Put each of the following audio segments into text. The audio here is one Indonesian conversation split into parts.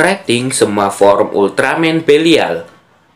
rating semua form Ultraman Belial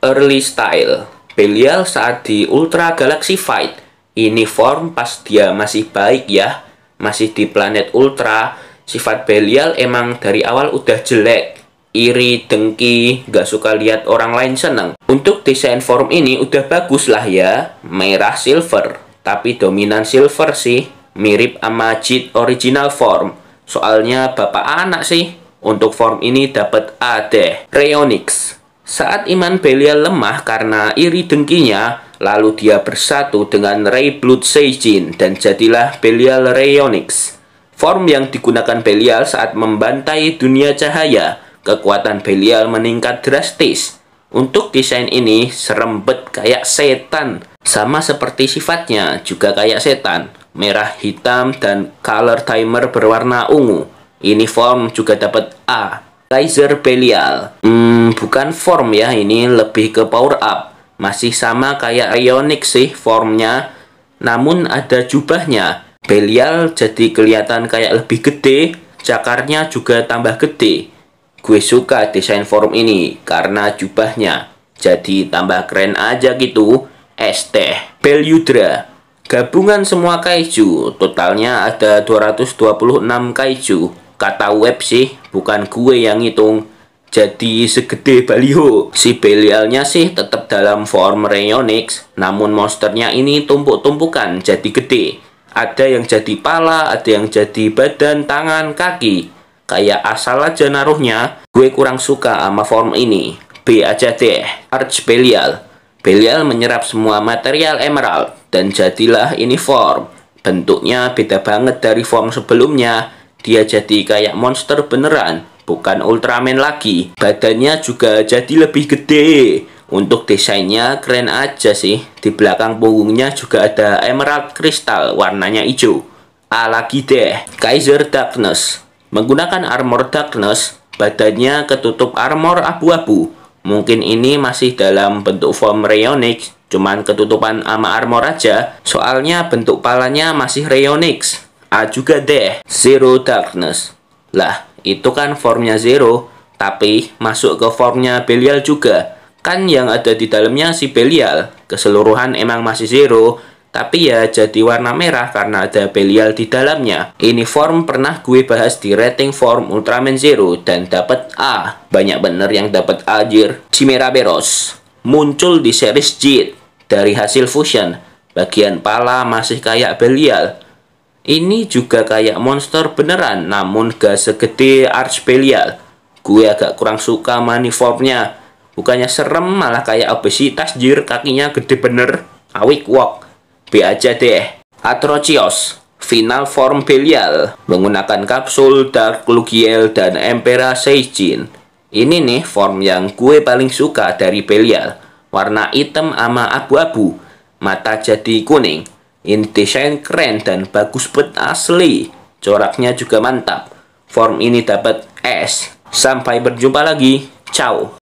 early style. Belial saat di Ultra Galaxy Fight. Ini form pas dia masih baik ya, masih di planet Ultra. Sifat Belial emang dari awal udah jelek, iri, dengki, gak suka lihat orang lain seneng. Untuk desain form ini udah bagus lah ya, merah silver. Tapi dominan silver sih, mirip sama JIT original form. Soalnya bapak anak sih. Untuk form ini dapat deh, Reonix. Saat iman Belial lemah karena iri dengkinya, lalu dia bersatu dengan Ray Blood Seijin dan jadilah Belial Reonix. Form yang digunakan Belial saat membantai dunia cahaya, kekuatan Belial meningkat drastis. Untuk desain ini, serembet kayak setan. Sama seperti sifatnya, juga kayak setan. Merah, hitam, dan color timer berwarna ungu. Ini form juga dapat A. Kaiser Belial. Hmm, bukan form ya, ini lebih ke power up. Masih sama kayak Ionic sih formnya. Namun ada jubahnya. Belial jadi kelihatan kayak lebih gede, cakarnya juga tambah gede. Gue suka desain form ini karena jubahnya. Jadi tambah keren aja gitu. st Bel Belyudra. Gabungan semua kaiju, totalnya ada 226 kaiju. Kata web sih, bukan gue yang ngitung. Jadi segede baliho. Si Belialnya sih tetap dalam form Rayonix, namun monsternya ini tumpuk-tumpukan jadi gede. Ada yang jadi pala, ada yang jadi badan, tangan, kaki. Kayak asal aja naruhnya, gue kurang suka sama form ini. B aja deh, Arch Belial. Belial menyerap semua material emerald, dan jadilah ini form. Bentuknya beda banget dari form sebelumnya, dia jadi kayak monster beneran, bukan Ultraman lagi. Badannya juga jadi lebih gede. Untuk desainnya keren aja sih. Di belakang punggungnya juga ada emerald kristal warnanya hijau. Ala deh, Kaiser Darkness. Menggunakan armor Darkness, badannya ketutup armor abu-abu. Mungkin ini masih dalam bentuk form Rayonix, cuman ketutupan sama armor aja, soalnya bentuk palanya masih Rayonix. A juga D. Zero darkness. Lah, itu kan formnya zero, tapi masuk ke formnya Belial juga. Kan yang ada di dalamnya si Belial. Keseluruhan emang masih zero, tapi ya jadi warna merah karena ada Belial di dalamnya. Ini form pernah gue bahas di rating form Ultraman Zero dan dapat A. Banyak bener yang dapat A jir. Chimera Beros muncul di series Jit dari hasil fusion. Bagian pala masih kayak Belial, ini juga kayak monster beneran, namun gak segede Archpelia. Gue agak kurang suka maniformnya. Bukannya serem, malah kayak obesitas jir, kakinya gede bener. Awik wok. B aja deh. Atrocios. Final form Belial menggunakan kapsul Dark Lugiel dan Empera Seijin. Ini nih form yang gue paling suka dari Belial. Warna hitam ama abu-abu, mata jadi kuning desain keren dan bagus buat asli. Coraknya juga mantap. Form ini dapat S. Sampai berjumpa lagi. Ciao.